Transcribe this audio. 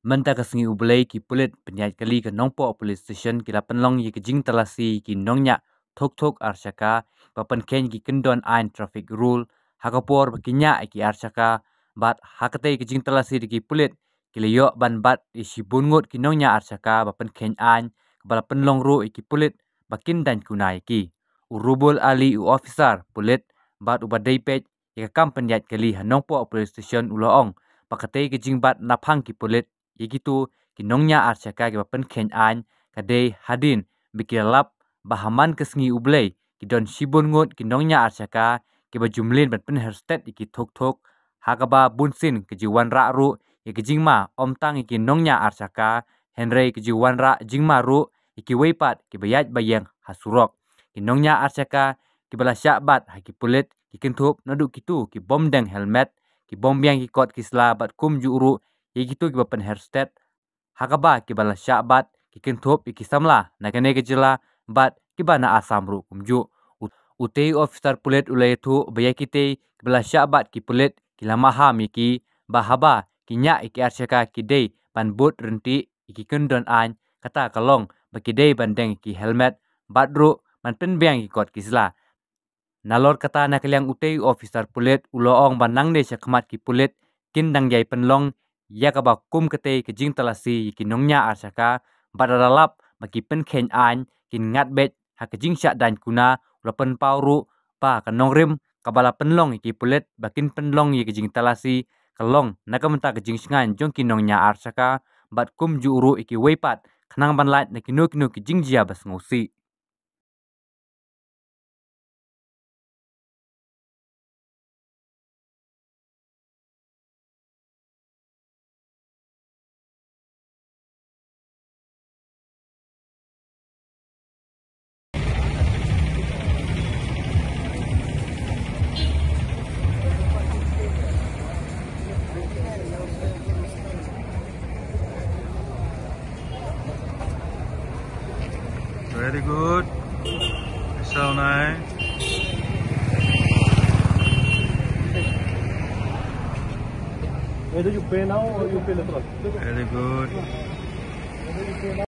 mentak kasingi ublei ki pulit penyait kali ke nongpo police station ki lapan long ye ke jing talasi ki nongnya thok thok arshaka papan ken ki kendon ain traffic rule hakapor bakinya ki arshaka bat hakate ki jing talasi ki pulit ki leyo ban bat isi e bungut ki nongnya arshaka papan ken ain kepala penlong ro e ki pulit bakin dan kunai ki urubul ali u officer pulit bat ubadai pet ki kam penyait kali hanongpo police station uloong pakatei ki jing bat napang ki pulit Igitu kinongnya arsyaka ge bapen ken an kadei hadin bikilap bahaman kesengi ublei kidon sibun ngot kinongnya arsyaka ke bajumlin bapen herstet iki thok thok hakaba bunsin ke jiwan ra ru ye ya jingma omtang iki nongnya arsyaka henrei ke jiwan ra jingma ru iki weipat ke bayat bayang hasurok kinongnya arsyaka ke balasyak bat haki pulit ki kentup naduk kitu ki bom deng helmet ki bom yang ikot kisla bat kum juuru ye gitu ki bapan herstet hakaba ki bala syabat ki lah. kentop ki samla nagane ke jela bat ki bana asamru kumju utei officer pulet ulai tu bayakite ki bala syabat ki pulet ki lamaha miki bahaba ki nya ki arsaka ki dei pan bot renti ki kendon an kata kalong bagi dei bandeng ki helmet badru man pen biang ki kot ki sila nalor kata nakliang utei officer pulet uloong banang ne syakmat ki pulet kindang yai penlong ya ka ba kum ke te ke jing tala si ki nong nya ar saka ba da lap ba ki pen khen an kin ngat bet ha ke jing sha dan kuna la pen pau ru pa ka nong rim ka bala pen long ki pulet ba kin pen long ye ke jing tala si ka long na ka menta ke jing ngan jong ki nong nya ar saka bat kum ju ru ki wepat khnang ban lat na ki nok nok ki jing jia bas ngosi. si Very good. So nice. Either you pay now or you pay later. Very good.